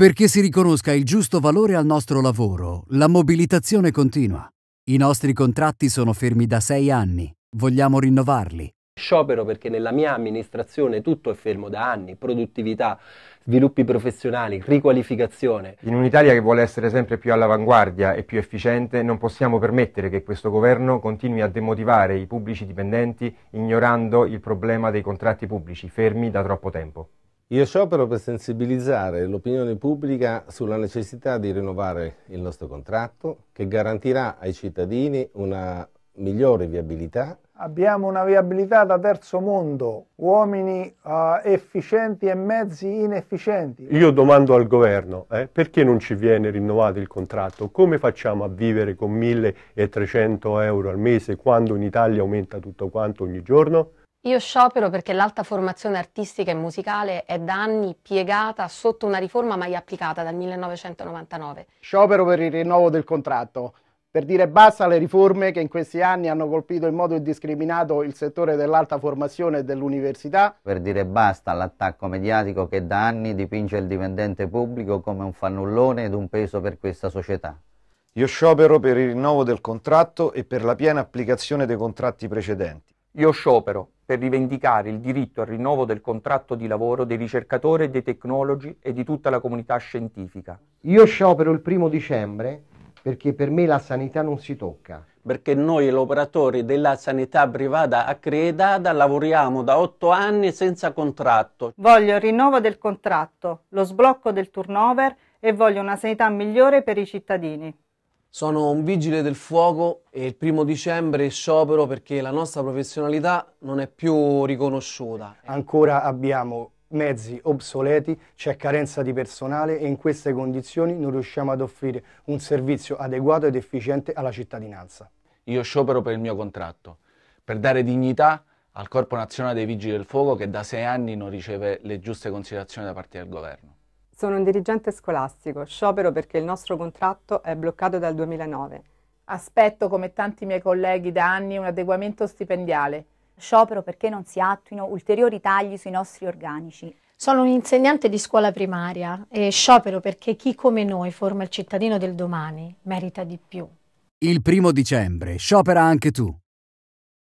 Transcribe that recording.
Perché si riconosca il giusto valore al nostro lavoro, la mobilitazione continua. I nostri contratti sono fermi da sei anni, vogliamo rinnovarli. Sciopero perché nella mia amministrazione tutto è fermo da anni, produttività, sviluppi professionali, riqualificazione. In un'Italia che vuole essere sempre più all'avanguardia e più efficiente non possiamo permettere che questo governo continui a demotivare i pubblici dipendenti ignorando il problema dei contratti pubblici fermi da troppo tempo. Io sciopero per sensibilizzare l'opinione pubblica sulla necessità di rinnovare il nostro contratto che garantirà ai cittadini una migliore viabilità. Abbiamo una viabilità da terzo mondo, uomini uh, efficienti e mezzi inefficienti. Io domando al governo, eh, perché non ci viene rinnovato il contratto? Come facciamo a vivere con 1300 euro al mese quando in Italia aumenta tutto quanto ogni giorno? Io sciopero perché l'alta formazione artistica e musicale è da anni piegata sotto una riforma mai applicata dal 1999. Sciopero per il rinnovo del contratto, per dire basta alle riforme che in questi anni hanno colpito in modo indiscriminato il settore dell'alta formazione e dell'università. Per dire basta all'attacco mediatico che da anni dipinge il dipendente pubblico come un fannullone ed un peso per questa società. Io sciopero per il rinnovo del contratto e per la piena applicazione dei contratti precedenti. Io sciopero per rivendicare il diritto al rinnovo del contratto di lavoro dei ricercatori e dei tecnologi e di tutta la comunità scientifica. Io sciopero il primo dicembre perché per me la sanità non si tocca. Perché noi operatori della sanità privata accreditata lavoriamo da otto anni senza contratto. Voglio il rinnovo del contratto, lo sblocco del turnover e voglio una sanità migliore per i cittadini. Sono un vigile del fuoco e il primo dicembre sciopero perché la nostra professionalità non è più riconosciuta. Ancora abbiamo mezzi obsoleti, c'è carenza di personale e in queste condizioni non riusciamo ad offrire un servizio adeguato ed efficiente alla cittadinanza. Io sciopero per il mio contratto, per dare dignità al Corpo Nazionale dei Vigili del Fuoco che da sei anni non riceve le giuste considerazioni da parte del governo. Sono un dirigente scolastico, sciopero perché il nostro contratto è bloccato dal 2009. Aspetto, come tanti miei colleghi da anni, un adeguamento stipendiale. Sciopero perché non si attuino ulteriori tagli sui nostri organici. Sono un insegnante di scuola primaria e sciopero perché chi come noi forma il cittadino del domani merita di più. Il primo dicembre sciopera anche tu.